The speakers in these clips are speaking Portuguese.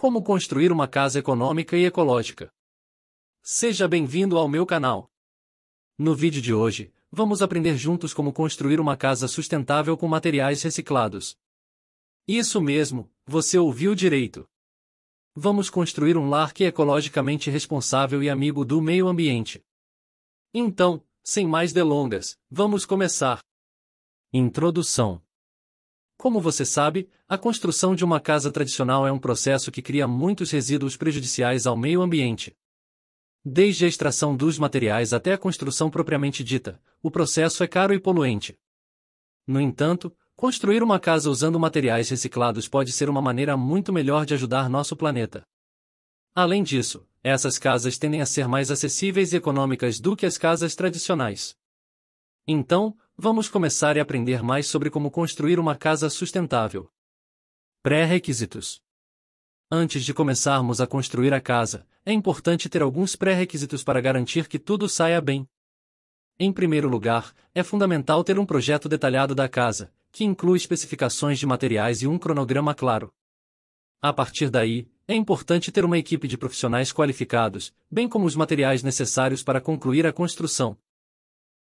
Como construir uma casa econômica e ecológica. Seja bem-vindo ao meu canal. No vídeo de hoje, vamos aprender juntos como construir uma casa sustentável com materiais reciclados. Isso mesmo, você ouviu direito. Vamos construir um lar que é ecologicamente responsável e amigo do meio ambiente. Então, sem mais delongas, vamos começar. Introdução como você sabe, a construção de uma casa tradicional é um processo que cria muitos resíduos prejudiciais ao meio ambiente. Desde a extração dos materiais até a construção propriamente dita, o processo é caro e poluente. No entanto, construir uma casa usando materiais reciclados pode ser uma maneira muito melhor de ajudar nosso planeta. Além disso, essas casas tendem a ser mais acessíveis e econômicas do que as casas tradicionais. Então, Vamos começar e aprender mais sobre como construir uma casa sustentável. Pré-requisitos. Antes de começarmos a construir a casa, é importante ter alguns pré-requisitos para garantir que tudo saia bem. Em primeiro lugar, é fundamental ter um projeto detalhado da casa, que inclui especificações de materiais e um cronograma claro. A partir daí, é importante ter uma equipe de profissionais qualificados, bem como os materiais necessários para concluir a construção.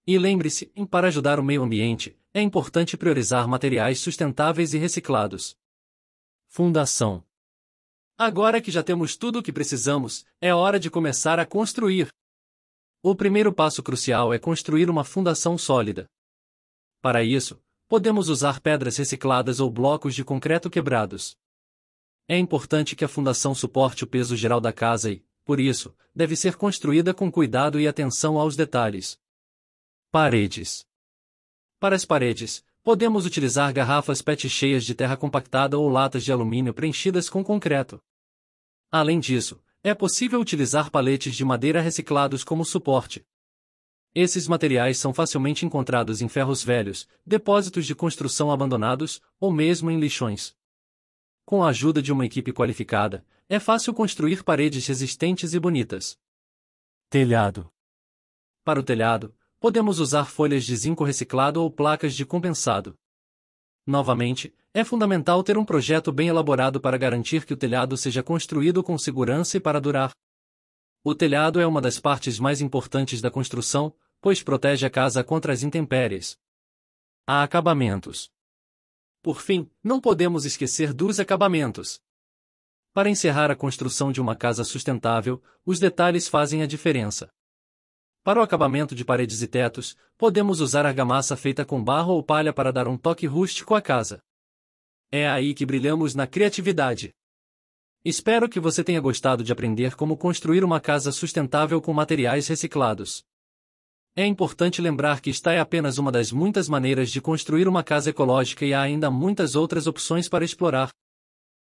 E lembre-se, para ajudar o meio ambiente, é importante priorizar materiais sustentáveis e reciclados. Fundação Agora que já temos tudo o que precisamos, é hora de começar a construir. O primeiro passo crucial é construir uma fundação sólida. Para isso, podemos usar pedras recicladas ou blocos de concreto quebrados. É importante que a fundação suporte o peso geral da casa e, por isso, deve ser construída com cuidado e atenção aos detalhes. Paredes. Para as paredes, podemos utilizar garrafas PET cheias de terra compactada ou latas de alumínio preenchidas com concreto. Além disso, é possível utilizar paletes de madeira reciclados como suporte. Esses materiais são facilmente encontrados em ferros velhos, depósitos de construção abandonados, ou mesmo em lixões. Com a ajuda de uma equipe qualificada, é fácil construir paredes resistentes e bonitas. Telhado: Para o telhado, podemos usar folhas de zinco reciclado ou placas de compensado. Novamente, é fundamental ter um projeto bem elaborado para garantir que o telhado seja construído com segurança e para durar. O telhado é uma das partes mais importantes da construção, pois protege a casa contra as intempéries. Há acabamentos. Por fim, não podemos esquecer dos acabamentos. Para encerrar a construção de uma casa sustentável, os detalhes fazem a diferença. Para o acabamento de paredes e tetos, podemos usar argamassa feita com barro ou palha para dar um toque rústico à casa. É aí que brilhamos na criatividade. Espero que você tenha gostado de aprender como construir uma casa sustentável com materiais reciclados. É importante lembrar que esta é apenas uma das muitas maneiras de construir uma casa ecológica e há ainda muitas outras opções para explorar.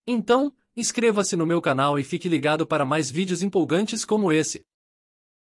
Então, inscreva-se no meu canal e fique ligado para mais vídeos empolgantes como esse.